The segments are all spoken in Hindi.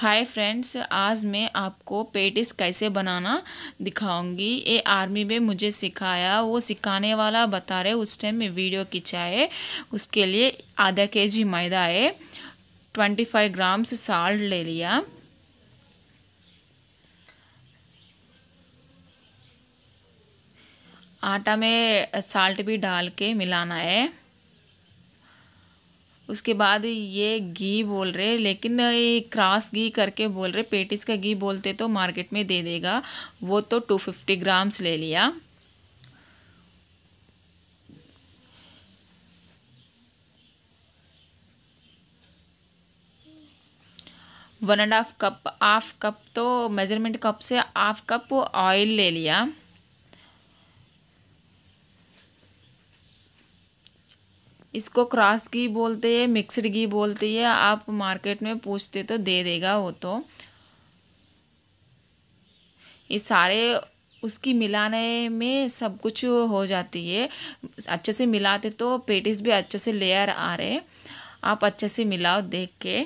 हाय फ्रेंड्स आज मैं आपको पेटिस कैसे बनाना दिखाऊंगी ये आर्मी में मुझे सिखाया वो सिखाने वाला बता रहे उस टाइम में वीडियो है उसके लिए आधा के जी मैदा है ट्वेंटी फाइव ग्राम्स साल्ट ले लिया आटा में साल्ट भी डाल के मिलाना है उसके बाद ये घी बोल रहे लेकिन ये क्रास घी करके बोल रहे पेटिस का घी बोलते तो मार्केट में दे देगा वो तो टू फिफ्टी ग्राम्स ले लिया one and half cup half cup तो मेजरमेंट कप से हाफ कप ऑयल ले लिया इसको क्रॉस घी बोलते हैं मिक्सड घी बोलती है आप मार्केट में पूछते तो दे देगा वो तो ये सारे उसकी मिलाने में सब कुछ हो जाती है अच्छे से मिलाते तो पेटीज भी अच्छे से लेयर आ रहे आप अच्छे से मिलाओ देख के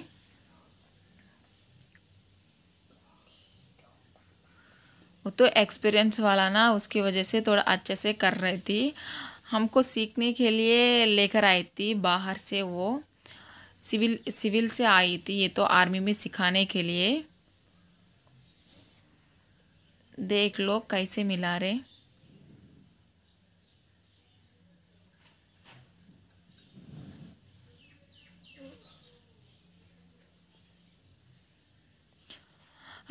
वो तो एक्सपीरियंस वाला ना उसकी वजह से थोड़ा अच्छे से कर रही थी हमको सीखने के लिए लेकर आई थी बाहर से वो सिविल सिविल से आई थी ये तो आर्मी में सिखाने के लिए देख लो कैसे मिला रहे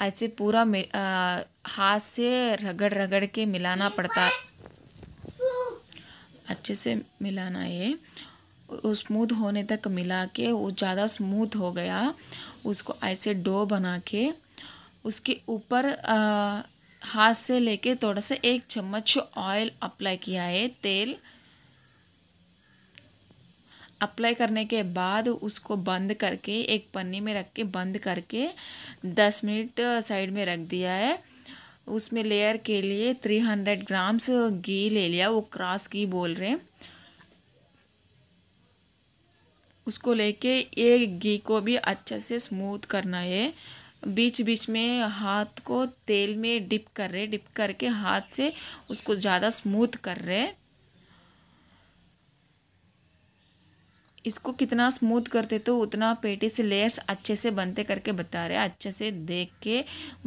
ऐसे पूरा हाथ से रगड़ रगड़ के मिलाना पड़ता है अच्छे से मिलाना है वो स्मूथ होने तक मिला के वो ज़्यादा स्मूथ हो गया उसको ऐसे डो बना के उसके ऊपर हाथ से लेके थोड़ा सा एक चम्मच ऑयल अप्लाई किया है तेल अप्लाई करने के बाद उसको बंद करके एक पन्नी में रख के बंद करके दस मिनट साइड में रख दिया है उसमें लेयर के लिए थ्री हंड्रेड ग्राम्स घी ले लिया वो क्रॉस घी बोल रहे हैं उसको लेके ये घी को भी अच्छे से स्मूथ करना है बीच बीच में हाथ को तेल में डिप कर रहे डिप करके हाथ से उसको ज़्यादा स्मूथ कर रहे इसको कितना स्मूथ करते तो उतना पेटी से लेयर्स अच्छे से बनते करके बता रहे अच्छे से देख के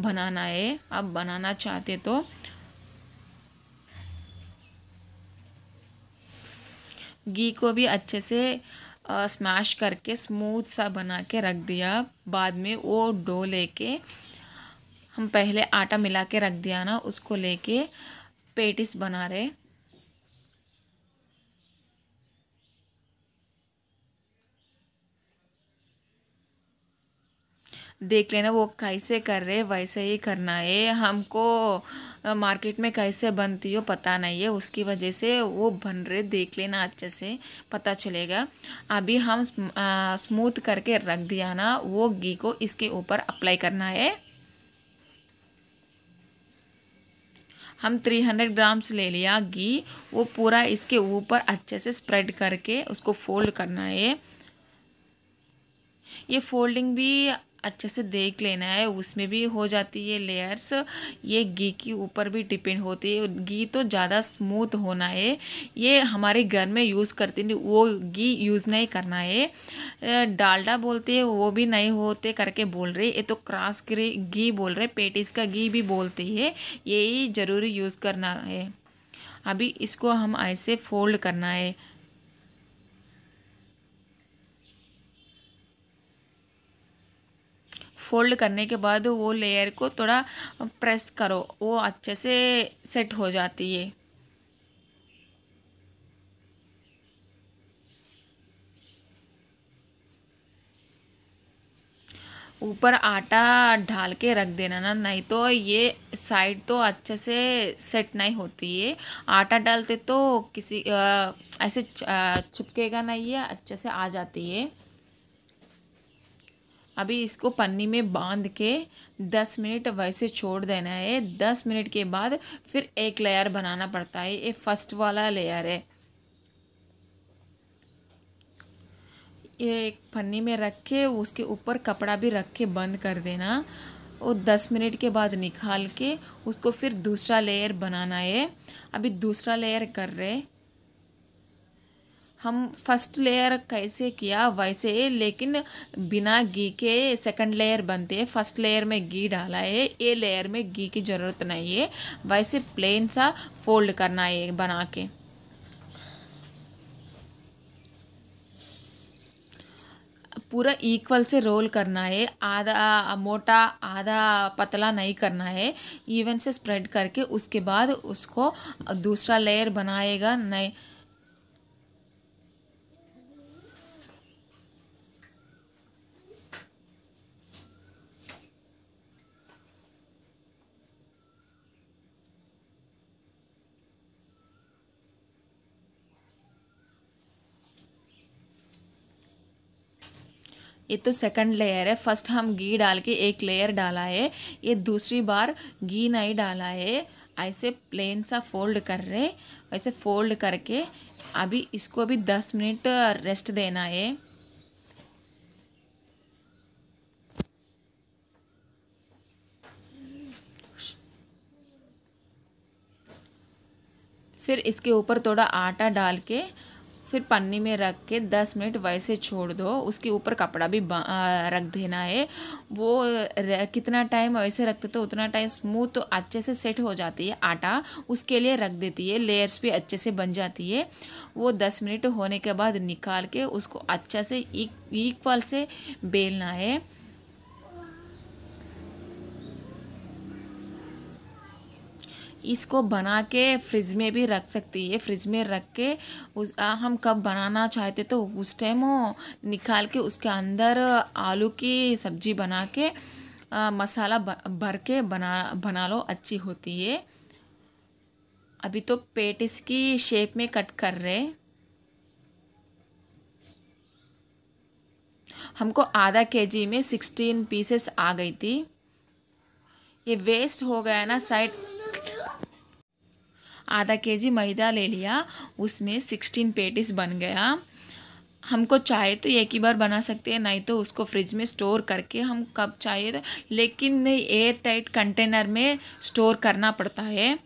बनाना है अब बनाना चाहते तो घी को भी अच्छे से स्मैश करके स्मूथ सा बना के रख दिया बाद में वो डो लेके हम पहले आटा मिला के रख दिया ना उसको लेके पेटिस बना रहे देख लेना वो कैसे कर रहे वैसे ही करना है हमको मार्केट में कैसे बनती हो पता नहीं है उसकी वजह से वो बन रहे देख लेना अच्छे से पता चलेगा अभी हम स्मूथ करके रख दिया ना वो घी को इसके ऊपर अप्लाई करना है हम 300 ग्राम्स ले लिया घी वो पूरा इसके ऊपर अच्छे से स्प्रेड करके उसको फोल्ड करना है ये फोल्डिंग भी अच्छे से देख लेना है उसमें भी हो जाती है लेयर्स ये घी के ऊपर भी डिपेंड होती है घी तो ज़्यादा स्मूथ होना है ये हमारे घर में यूज़ करते नहीं वो घी यूज़ नहीं करना है डालडा बोलते हैं वो भी नहीं होते करके बोल रहे ये तो क्रॉस घी बोल रहे पेटिस का घी भी बोलते है यही ज़रूरी यूज़ करना है अभी इसको हम ऐसे फोल्ड करना है फोल्ड करने के बाद वो लेयर को थोड़ा प्रेस करो वो अच्छे से सेट हो जाती है ऊपर आटा ढाल के रख देना ना नहीं तो ये साइड तो अच्छे से सेट नहीं होती है आटा डालते तो किसी आ, ऐसे चिपकेगा नहीं है अच्छे से आ जाती है अभी इसको पन्नी में बांध के दस मिनट वैसे छोड़ देना है दस मिनट के बाद फिर एक लेयर बनाना पड़ता है ये फर्स्ट वाला लेयर है ये एक पन्नी में रख के उसके ऊपर कपड़ा भी रख के बंद कर देना और दस मिनट के बाद निकाल के उसको फिर दूसरा लेयर बनाना है अभी दूसरा लेयर कर रहे हम फर्स्ट लेयर कैसे किया वैसे लेकिन बिना घी के सेकंड लेयर बनते हैं फर्स्ट लेयर में घी डाला है ए लेयर में घी की ज़रूरत नहीं है वैसे प्लेन सा फोल्ड करना है बना के पूरा इक्वल से रोल करना है आधा मोटा आधा पतला नहीं करना है इवन से स्प्रेड करके उसके बाद उसको दूसरा लेयर बनाएगा नहीं ये तो सेकंड लेयर है फर्स्ट हम घी डाल के एक लेयर डाला है ये दूसरी बार घी नहीं डाला है ऐसे प्लेन सा फोल्ड कर रहे ऐसे फोल्ड करके अभी इसको भी दस मिनट रेस्ट देना है फिर इसके ऊपर थोड़ा आटा डाल के फिर पन्नी में रख के दस मिनट वैसे छोड़ दो उसके ऊपर कपड़ा भी रख देना है वो कितना टाइम वैसे रखते तो उतना टाइम स्मूथ तो अच्छे से सेट हो जाती है आटा उसके लिए रख देती है लेयर्स भी अच्छे से बन जाती है वो दस मिनट होने के बाद निकाल के उसको अच्छा से इक्वल से बेलना है इसको बना के फ्रिज में भी रख सकती है फ्रिज में रख के उस आ, हम कब बनाना चाहते तो उस टाइम वो निकाल के उसके अंदर आलू की सब्जी बना के आ, मसाला भर के बना बना लो अच्छी होती है अभी तो पेट इसकी शेप में कट कर रहे हमको आधा केजी में सिक्सटीन पीसेस आ गई थी ये वेस्ट हो गया ना साइड आधा के जी मैदा ले लिया उसमें सिक्सटीन पेटिस बन गया हमको चाहे तो एक ही बार बना सकते हैं नहीं तो उसको फ्रिज में स्टोर करके हम कब चाहिए तो लेकिन एयर टाइट कंटेनर में स्टोर करना पड़ता है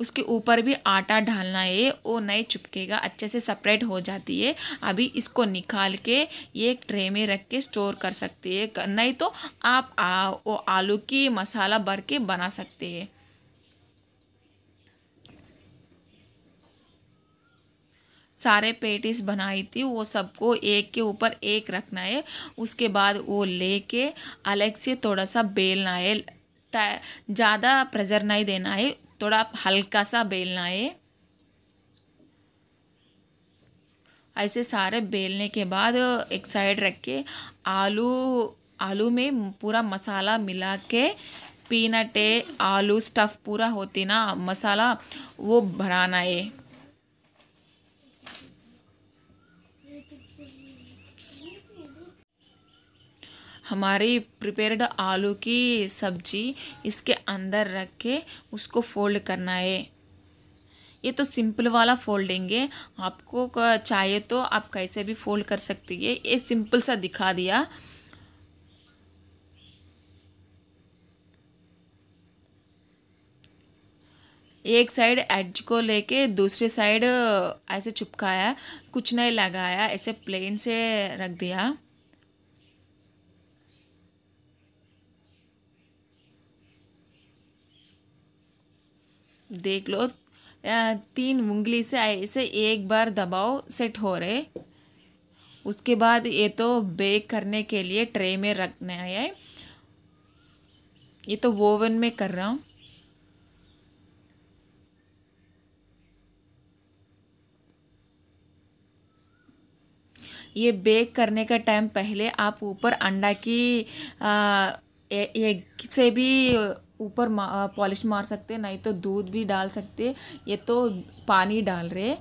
उसके ऊपर भी आटा डालना है वो नहीं चिपकेगा अच्छे से सेपरेट हो जाती है अभी इसको निकाल के एक ट्रे में रख के स्टोर कर सकते हैं नहीं तो आप आ, वो आलू की मसाला भर के बना सकते हैं सारे पेटिस बनाई थी वो सबको एक के ऊपर एक रखना है उसके बाद वो लेके अलग से थोड़ा सा बेलना है ज़्यादा प्रेजर नहीं देना है थोड़ा हल्का सा बेलना है ऐसे सारे बेलने के बाद एक साइड रख के आलू आलू में पूरा मसाला मिला के पीनटे आलू स्टफ़ पूरा होती ना मसाला वो भराना है हमारी प्रिपेयर्ड आलू की सब्जी इसके अंदर रख के उसको फोल्ड करना है ये तो सिंपल वाला फोल्डिंग है आपको चाहिए तो आप कैसे भी फोल्ड कर सकती है ये सिंपल सा दिखा दिया एक साइड एज को लेके दूसरे साइड ऐसे चिपकाया कुछ नहीं लगाया ऐसे प्लेन से रख दिया देख लो तीन उंगली से ऐसे एक बार दबाओ सेट हो रहे उसके बाद ये तो बेक करने के लिए ट्रे में रखना है ये तो ओवन में कर रहा हूँ ये बेक करने का टाइम पहले आप ऊपर अंडा की एग से भी ऊपर पॉलिश मार सकते नहीं तो दूध भी डाल सकते ये तो पानी डाल रहे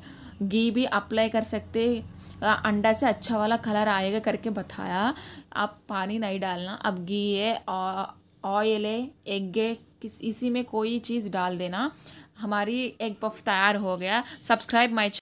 घी भी अप्लाई कर सकते अंडा से अच्छा वाला कलर आएगा करके बताया आप पानी नहीं डालना अब घी है ऑयल है एग है किस इसी में कोई चीज़ डाल देना हमारी एग पफ तैयार हो गया सब्सक्राइब माई